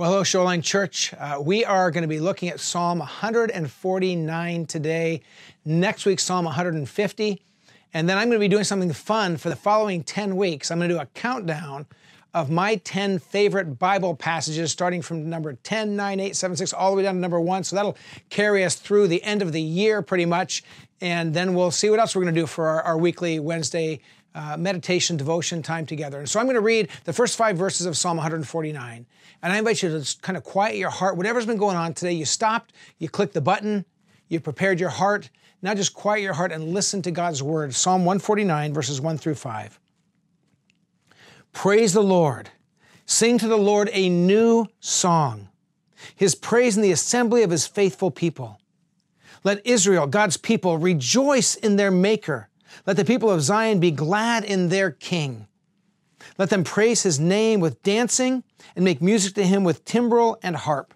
Well, hello, Shoreline Church. Uh, we are going to be looking at Psalm 149 today, next week, Psalm 150. And then I'm going to be doing something fun for the following 10 weeks. I'm going to do a countdown of my 10 favorite Bible passages, starting from number 10, 9, 8, 7, 6, all the way down to number 1. So that'll carry us through the end of the year pretty much. And then we'll see what else we're going to do for our, our weekly Wednesday uh, meditation, devotion time together. And so I'm going to read the first five verses of Psalm 149. And I invite you to just kind of quiet your heart. Whatever's been going on today, you stopped, you clicked the button, you prepared your heart. Now just quiet your heart and listen to God's word. Psalm 149, verses 1 through 5. Praise the Lord. Sing to the Lord a new song, his praise in the assembly of his faithful people. Let Israel, God's people, rejoice in their Maker. Let the people of Zion be glad in their king. Let them praise his name with dancing and make music to him with timbrel and harp.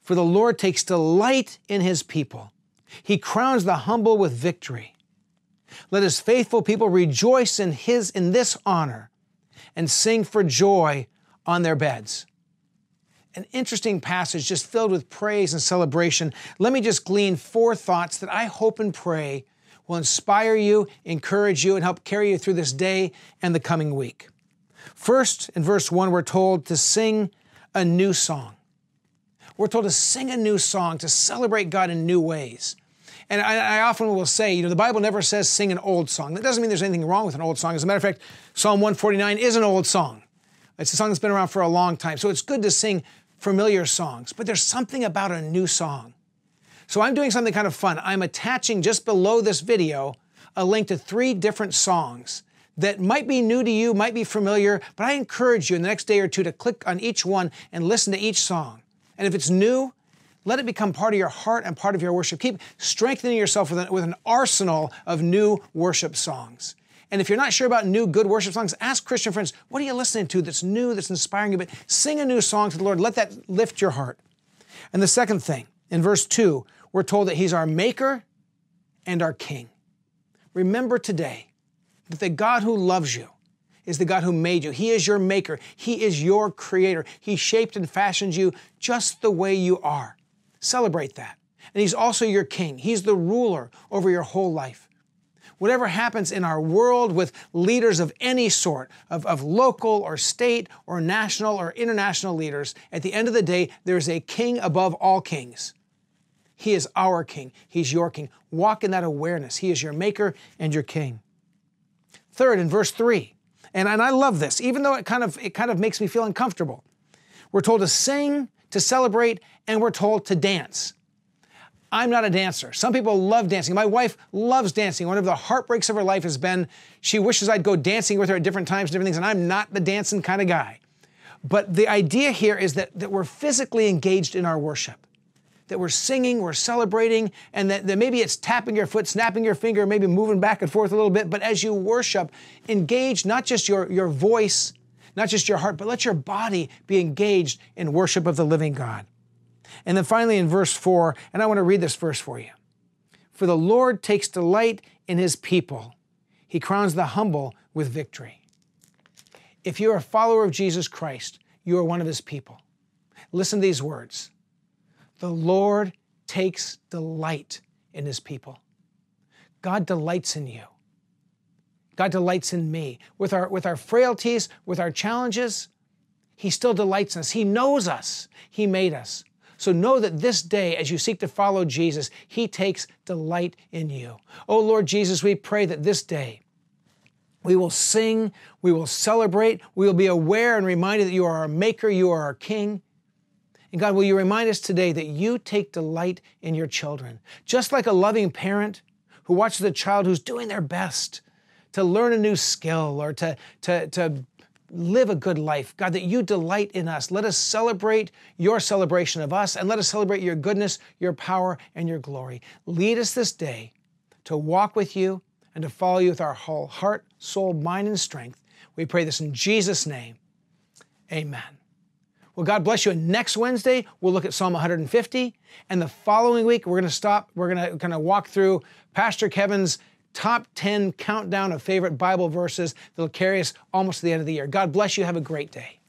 For the Lord takes delight in his people. He crowns the humble with victory. Let his faithful people rejoice in his in this honor and sing for joy on their beds. An interesting passage just filled with praise and celebration. Let me just glean four thoughts that I hope and pray will inspire you, encourage you, and help carry you through this day and the coming week. First, in verse 1, we're told to sing a new song. We're told to sing a new song, to celebrate God in new ways. And I, I, often will say, you know, the Bible never says sing an old song. That doesn't mean there's anything wrong with an old song. As a matter of fact, Psalm 149 is an old song. It's a song that's been around for a long time. So it's good to sing familiar songs, but there's something about a new song so I'm doing something kind of fun. I'm attaching just below this video a link to three different songs that might be new to you, might be familiar, but I encourage you in the next day or two to click on each one and listen to each song. And if it's new, let it become part of your heart and part of your worship. Keep strengthening yourself with an, with an arsenal of new worship songs. And if you're not sure about new good worship songs, ask Christian friends, what are you listening to that's new, that's inspiring you? But sing a new song to the Lord. Let that lift your heart. And the second thing, in verse 2, we're told that He's our Maker and our King. Remember today that the God who loves you is the God who made you. He is your Maker, He is your Creator. He shaped and fashioned you just the way you are. Celebrate that. And He's also your King, He's the ruler over your whole life whatever happens in our world with leaders of any sort, of, of local or state or national or international leaders, at the end of the day, there's a king above all kings. He is our King. He's your King. Walk in that awareness. He is your Maker and your King. Third, in verse 3, and, and I love this, even though it kind, of, it kind of makes me feel uncomfortable. We're told to sing, to celebrate, and we're told to dance. I'm not a dancer. Some people love dancing. My wife loves dancing. One of the heartbreaks of her life has been she wishes I'd go dancing with her at different times and different things, and I'm not the dancing kind of guy. But the idea here is that, that we're physically engaged in our worship that we're singing, we're celebrating, and that, that, maybe it's tapping your foot, snapping your finger, maybe moving back and forth a little bit. But as you worship, engage not just your, your voice, not just your heart, but let your body be engaged in worship of the living God. And then finally in verse 4, and I want to read this verse for you. For the Lord takes delight in his people, he crowns the humble with victory. If you're a follower of Jesus Christ, you are one of his people. Listen to these words the Lord takes delight in his people. God delights in you. God delights in me. With our, with our frailties, with our challenges, he still delights in us. He knows us. He made us. So know that this day, as you seek to follow Jesus, He takes delight in you. Oh Lord Jesus, we pray that this day we will sing, we will celebrate, we will be aware and reminded that you are our Maker, you are our King, and God, will you remind us today that you take delight in your children? Just like a loving parent who watches a child who's doing their best to learn a new skill or to, to, to live a good life. God, that you delight in us. Let us celebrate your celebration of us and let us celebrate your goodness, your power, and your glory. Lead us this day to walk with you and to follow you with our whole heart, soul, mind, and strength. We pray this in Jesus' name. Amen. Well, God bless you. And next Wednesday, we'll look at Psalm 150. And the following week, we're going to stop, we're going to kind of walk through Pastor Kevin's top 10 countdown of favorite Bible verses that'll carry us almost to the end of the year. God bless you. Have a great day.